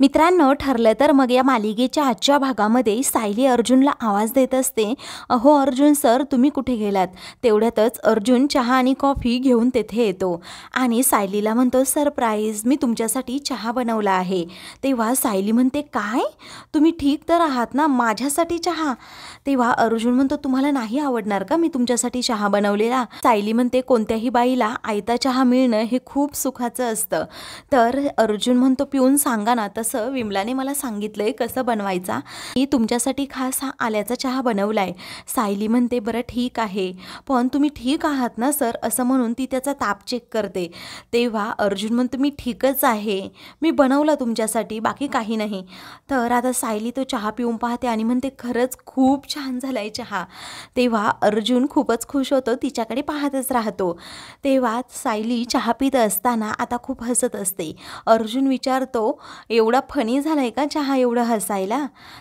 मित्रांनो ठरलं तर मग या मालिकेच्या आजच्या भागामध्ये सायली अर्जुनला आवाज देत असते अहो अर्जुन सर तुम्ही कुठे गेलात तेवढ्यातच अर्जुन चहा आणि कॉफी घेऊन तेथे येतो आणि सायलीला म्हणतो सरप्राईज मी तुमच्यासाठी चहा बनवला आहे तेव्हा सायली म्हणते काय तुम्ही ठीक तर आहात ना माझ्यासाठी चहा तेव्हा अर्जुन म्हणतो तुम्हाला नाही आवडणार का मी तुमच्यासाठी चहा बनवलेला सायली म्हणते कोणत्याही बाईला आयता चहा मिळणं हे खूप सुखाचं असतं तर अर्जुन म्हणतो पिऊन सांगा ना जसं विमलाने मला सांगितलं आहे कसं बनवायचा मी तुमच्यासाठी खास हा आल्याचा चहा बनवला आहे सायली म्हणते बरं ठीक आहे पण तुम्ही ठीक आहात ना सर असं म्हणून ती त्याचा ताप चेक करते तेव्हा अर्जुन म्हणतो मी ठीकच आहे मी बनवला तुमच्यासाठी बाकी काही नाही तर आता सायली तो चहा पिऊन पाहते आणि म्हणते खरंच खूप छान झाला आहे चहा तेव्हा अर्जुन खूपच खुश होतो तिच्याकडे पाहतच राहतो तेव्हा सायली चहा पित असताना आता खूप हसत असते अर्जुन विचारतो एवढं एवढा फनी झालाय का चहा एवढं हसायला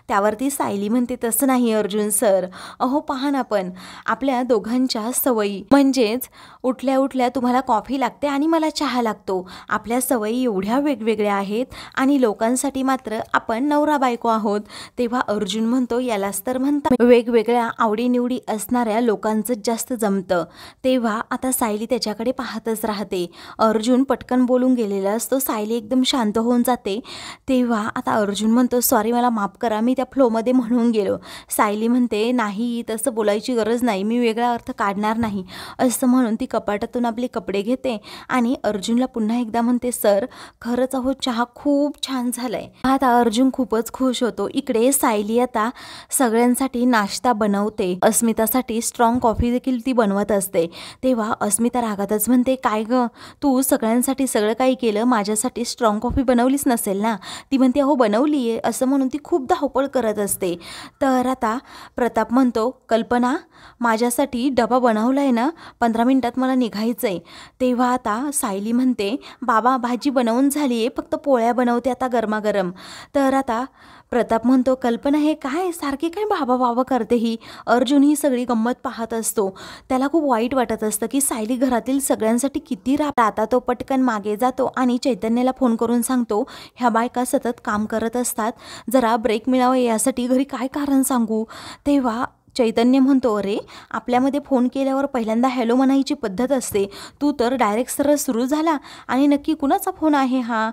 त्यावरती सायली म्हणते तसं नाही अर्जुन सर अहो पहा ना पण आपल्या दोघांच्या सवयी म्हणजेच उठल्या उठल्या तुम्हाला कॉफी लागते आणि मला चहा लागतो आपल्या सवयी एवढ्या वेगवेगळ्या आहेत आणि लोकांसाठी मात्र आपण नवरा बायको आहोत तेव्हा अर्जुन म्हणतो यालाच तर म्हणतात वेगवेगळ्या आवडीनिवडी असणाऱ्या लोकांचं जास्त जमतं तेव्हा आता सायली त्याच्याकडे पाहतच राहते अर्जुन पटकन बोलून गेलेला असतो सायली एकदम शांत होऊन जाते तेव्हा आता अर्जुन म्हणतो सॉरी मला माफ करा मी त्या फ्लोमध्ये म्हणून गेलो सायली म्हणते नाही तसं बोलायची गरज नाही मी वेगळा अर्थ काढणार नाही असं म्हणून ती कपाटातून आपले कपडे घेते आणि अर्जुनला पुन्हा एकदा म्हणते सर खरंच अहो चहा खूप छान झाला आहे आता अर्जुन खूपच खुश होतो इकडे सायली आता सगळ्यांसाठी नाश्ता बनवते अस्मितासाठी स्ट्रॉंग कॉफी देखील ती बनवत असते तेव्हा अस्मिता रागातच म्हणते काय गं तू सगळ्यांसाठी सगळं काही केलं माझ्यासाठी स्ट्रॉंग कॉफी बनवलीच नसेल ना ती म्हणते अहो बनवली आहे असं म्हणून ती खूप धावपळ करत असते तर आता प्रताप म्हणतो कल्पना माझ्यासाठी डबा बनवला आहे ना पंधरा मिनटात मला निघायचं आहे तेव्हा आता सायली म्हणते बाबा भाजी बनवून झाली आहे फक्त पोळ्या बनवते आता गरमागरम तर आता प्रताप म्हणतो कल्पना हे काय सारखी काय बाबा बाबा करते ही अर्जुन ही सगळी गंमत पाहत असतो त्याला खूप वाईट वाटत असतं की सायली घरातील सगळ्यांसाठी किती राहता तो पटकन मागे जातो आणि चैतन्याला फोन करून सांगतो ह्या बायका सतत काम करत असतात जरा ब्रेक मिळावं यासाठी घरी काय कारण सांगू तेव्हा चैतन्य म्हणतो अरे आपल्यामध्ये फोन केल्यावर पहिल्यांदा हॅलो म्हणायची पद्धत असते तू तर डायरेक्ट सरळ सुरू झाला आणि नक्की कुणाचा फोन आहे हा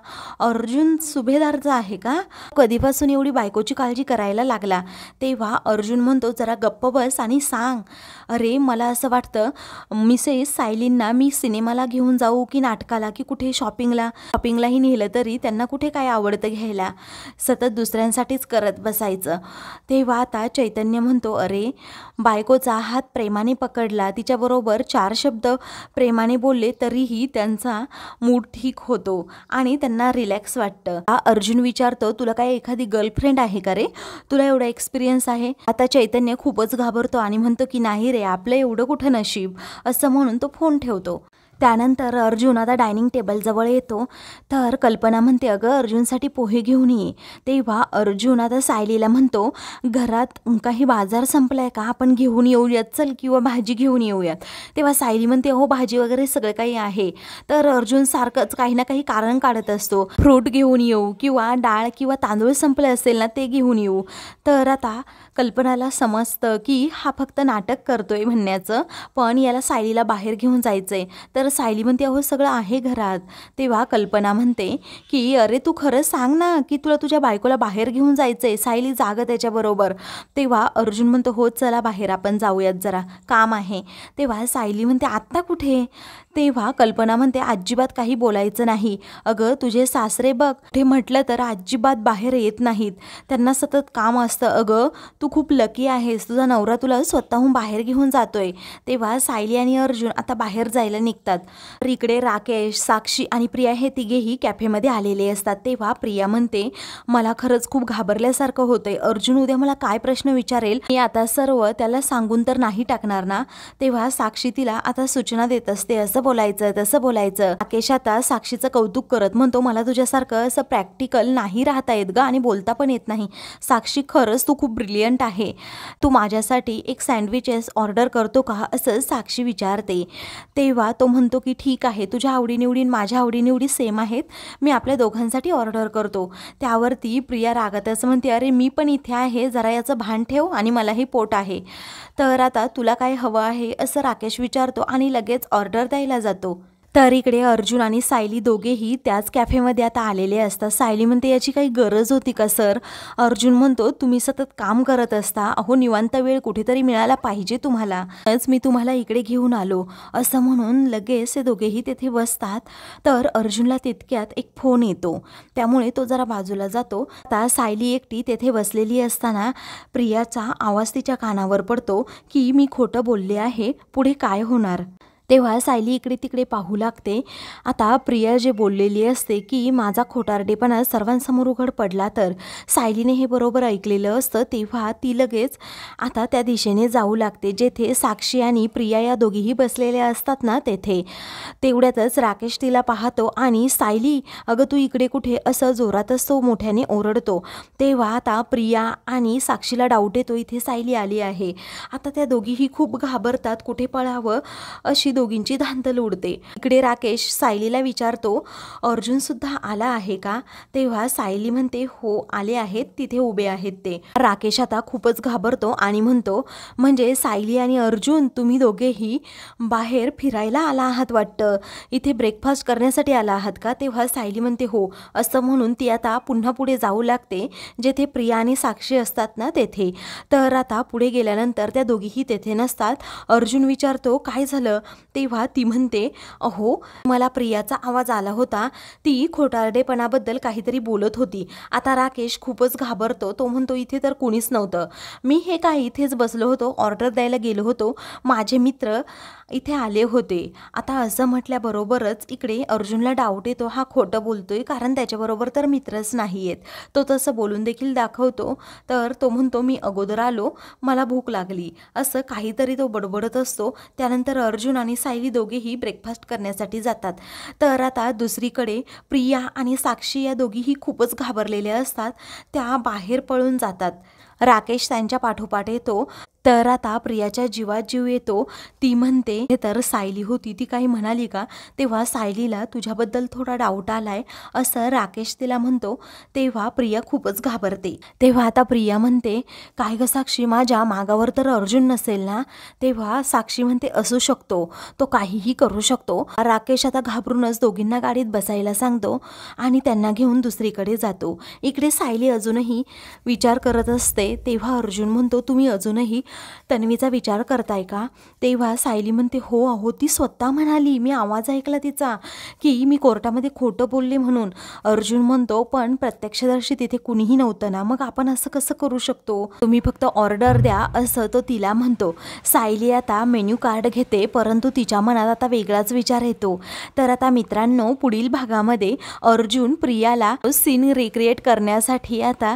अर्जुन सुभेदारचा आहे का कधीपासून एवढी बायकोची काळजी करायला लागला तेव्हा अर्जुन म्हणतो जरा गप्प बस आणि सांग अरे मला असं वाटतं मिसेस सायलींना मी सिनेमाला घेऊन जाऊ की नाटकाला की कुठे शॉपिंगला शॉपिंगलाही नेलं तरी त्यांना कुठे काय आवडतं घ्यायला सतत दुसऱ्यांसाठीच करत बसायचं तेव्हा आता चैतन्य म्हणतो अरे बायकोचा हात प्रेमाने पकडला तिच्याबरोबर चार शब्द प्रेमाने बोलले तरीही त्यांचा मूड ठीक होतो आणि त्यांना रिलॅक्स वाटतं हा अर्जुन विचारतो तुला काय एखादी गर्लफ्रेंड आहे का रे तुला एवढा एक्सपिरियन्स आहे आता चैतन्य खूपच घाबरतो आणि म्हणतो की नाही रे आपलं एवढं कुठं नशीब असं म्हणून तो फोन ठेवतो त्यानंतर अर्जुन आता डायनिंग टेबलजवळ येतो तर कल्पना म्हणते अगं अर्जुनसाठी पोहे घेऊन ये तेव्हा अर्जुन आता सायलीला म्हणतो घरात काही बाजार संपलाय का आपण घेऊन येऊयात चल किंवा भाजी घेऊन येऊयात तेव्हा सायली म्हणते हो भाजी वगैरे सगळं काही आहे तर अर्जुन सारखंच काही ना काही कारण काढत असतो फ्रूट घेऊन येऊ किंवा डाळ किंवा तांदूळ संपले असेल ना ते घेऊन येऊ तर आता कल्पनाला समजतं की हा फक्त नाटक करतोय म्हणण्याचं पण याला सायलीला बाहेर घेऊन जायचं आहे तर सायली म्हणते अहो सगळं आहे घरात तेव्हा कल्पना म्हणते की अरे तू खरं सांग ना की तुला तुझ्या बायकोला बाहेर घेऊन जायचं आहे सायली जागं त्याच्याबरोबर तेव्हा अर्जुन म्हणतो हो चला बाहेर आपण जाऊयात जरा काम आहे तेव्हा सायली म्हणते आत्ता कुठे तेव्हा कल्पना म्हणते अजिबात काही बोलायचं नाही अगं तुझे सासरे बघ ते म्हटलं तर अजिबात बाहेर येत नाहीत त्यांना सतत काम असतं अगं तू खूप लकी आहेस तुझा नवरा तुला स्वतःहून बाहेर घेऊन जातोय तेव्हा सायली आणि अर्जुन आता बाहेर जायला निघतात तर इकडे राकेश साक्षी आणि प्रिया हे तिघेही कॅफेमध्ये आलेले असतात तेव्हा प्रिया म्हणते मला खरंच खूप घाबरल्यासारखं होतंय अर्जुन उद्या मला काय प्रश्न विचारेल मी आता सर्व त्याला सांगून तर नाही टाकणार ना तेव्हा साक्षी तिला आता सूचना देत असते असं बोलायचं तसं बोलायचं राकेश आता साक्षीचं कौतुक करत म्हणतो मला तुझ्यासारखं असं प्रॅक्टिकल नाही राहता येत ग आणि बोलता पण येत नाही साक्षी खरंच तू खूप ब्रिलियंट आहे तू माझ्यासाठी एक सँडविचेस ऑर्डर करतो का असं साक्षी विचारते तेव्हा तो म्हणतो म्हणतो की ठीक आहे तुझ्या आवडीनिवडी माझ्या आवडीनिवडी सेम आहेत मी आपल्या दोघांसाठी ऑर्डर करतो त्यावरती प्रिया असं म्हणते अरे मी पण इथे आहे जरा याचं भान ठेव आणि मलाही पोट आहे तर आता तुला काय हवं आहे असं राकेश विचारतो आणि लगेच ऑर्डर द्यायला जातो तर इकडे अर्जुन आणि सायली दोघेही त्याच कॅफेमध्ये आता आलेले असतात सायली म्हणते याची काही गरज होती का सर अर्जुन म्हणतो तुम्ही सतत काम करत असता अहो निवांत वेळ कुठेतरी मिळाला पाहिजे तुम्हाला तरच मी तुम्हाला इकडे घेऊन आलो असं म्हणून लगेच हे दोघेही तेथे बसतात तर अर्जुनला तितक्यात एक फोन येतो त्यामुळे तो जरा बाजूला जातो आता सायली एकटी तेथे बसलेली असताना प्रियाचा आवाज तिच्या कानावर पडतो की मी खोटं बोलले आहे पुढे काय होणार तेव्हा सायली इकडे तिकडे पाहू लागते आता प्रिया जे बोललेली असते की माझा खोटारडेपणा सर्वांसमोर उघड पडला तर सायलीने हे बरोबर ऐकलेलं असतं तेव्हा ती लगेच आता त्या दिशेने जाऊ लागते जेथे साक्षी आणि प्रिया या दोघीही बसलेल्या असतात ना तेथे तेवढ्यातच राकेश तिला पाहतो आणि सायली अगं तू इकडे कुठे असं जोरातच तो मोठ्याने ओरडतो तेव्हा आता प्रिया आणि साक्षीला डाऊट येतो इथे सायली आली आहे आता त्या दोघीही खूप घाबरतात कुठे पळावं अशी दोघींची धांदल उडते इकडे राकेश सायलीला विचारतो अर्जुन सुद्धा आला आहे का तेव्हा सायली म्हणते हो आले आहेत तिथे उभे आहेत ते राकेश आता खूपच घाबरतो आणि म्हणतो म्हणजे सायली आणि अर्जुन तुम्ही दोघेही बाहेर फिरायला आला आहात वाटतं इथे ब्रेकफास्ट करण्यासाठी आला आहात का तेव्हा सायली म्हणते हो असं म्हणून ती आता पुन्हा पुढे जाऊ लागते जेथे प्रिया आणि साक्षी असतात ना तेथे तर आता पुढे गेल्यानंतर त्या दोघीही तेथे नसतात अर्जुन विचारतो काय झालं तेव्हा ती म्हणते अहो मला प्रियाचा आवाज आला होता ती खोटारडेपणाबद्दल काहीतरी बोलत होती आता राकेश खूपच घाबरतो तो म्हणतो इथे तर कुणीच नव्हतं मी हे काय इथेच बसलो होतो ऑर्डर द्यायला गेलो होतो माझे मित्र इथे आले होते आता असं म्हटल्याबरोबरच इकडे अर्जुनला डाऊट येतो हा खोटं बोलतोय कारण त्याच्याबरोबर तर मित्रच नाही आहेत तो तसं बोलून देखील दाखवतो तर तो म्हणतो मी अगोदर आलो मला भूक लागली असं काहीतरी तो बडबडत असतो त्यानंतर अर्जुन आणि सायली दोघेही ब्रेकफास्ट करण्यासाठी जातात तर आता दुसरीकडे प्रिया आणि साक्षी या दोघीही खूपच घाबरलेल्या असतात त्या बाहेर पळून जातात राकेश त्यांच्या पाठोपाठ येतो तर आता प्रियाच्या जीवात जीव येतो ती म्हणते तर सायली होती ती काही म्हणाली का तेव्हा सायलीला तुझ्याबद्दल थोडा डाऊट आलाय असं राकेश तिला म्हणतो तेव्हा प्रिया खूपच घाबरते तेव्हा आता प्रिया म्हणते काय ग साक्षी माझ्या मागावर तर अर्जुन नसेल ना तेव्हा साक्षी म्हणते असू शकतो तो काहीही करू शकतो राकेश आता घाबरूनच दोघींना गाडीत बसायला सांगतो आणि त्यांना घेऊन दुसरीकडे जातो इकडे सायली अजूनही विचार करत असते तेव्हा अर्जुन म्हणतो तुम्ही अजूनही तन्वीचा विचार करताय का तेव्हा सायली म्हणते हो अहो ती स्वतः म्हणाली मी आवाज ऐकला तिचा की मी कोर्टामध्ये खोटं बोलले म्हणून अर्जुन म्हणतो पण प्रत्यक्षदर्शी तिथे कुणीही नव्हतं ना मग आपण असं कसं करू शकतो तुम्ही फक्त ऑर्डर द्या असं तो तिला म्हणतो सायली आता मेन्यू कार्ड घेते परंतु तिच्या मनात आता वेगळाच विचार येतो तर आता मित्रांनो पुढील भागामध्ये अर्जुन प्रियाला सीन रिक्रिएट करण्यासाठी आता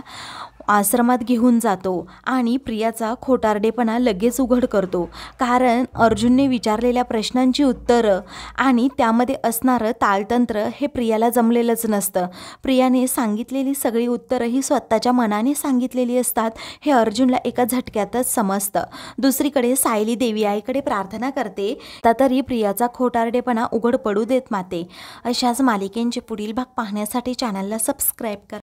आश्रमात घेऊन जातो आणि प्रियाचा खोटारडेपणा लगेच उघड करतो कारण अर्जुनने विचारलेल्या प्रश्नांची उत्तरं आणि त्यामध्ये असणारं ताळतंत्र हे प्रियाला जमलेलंच नसतं प्रियाने सांगितलेली सगळी उत्तरं ही स्वतःच्या मनाने सांगितलेली असतात हे अर्जुनला एका झटक्यातच समजतं दुसरीकडे सायली देवी आईकडे प्रार्थना करते तरी प्रियाचा खोटारडेपणा उघड पडू देत माते अशाच मालिकेंचे पुढील भाग पाहण्यासाठी चॅनलला सबस्क्राईब करा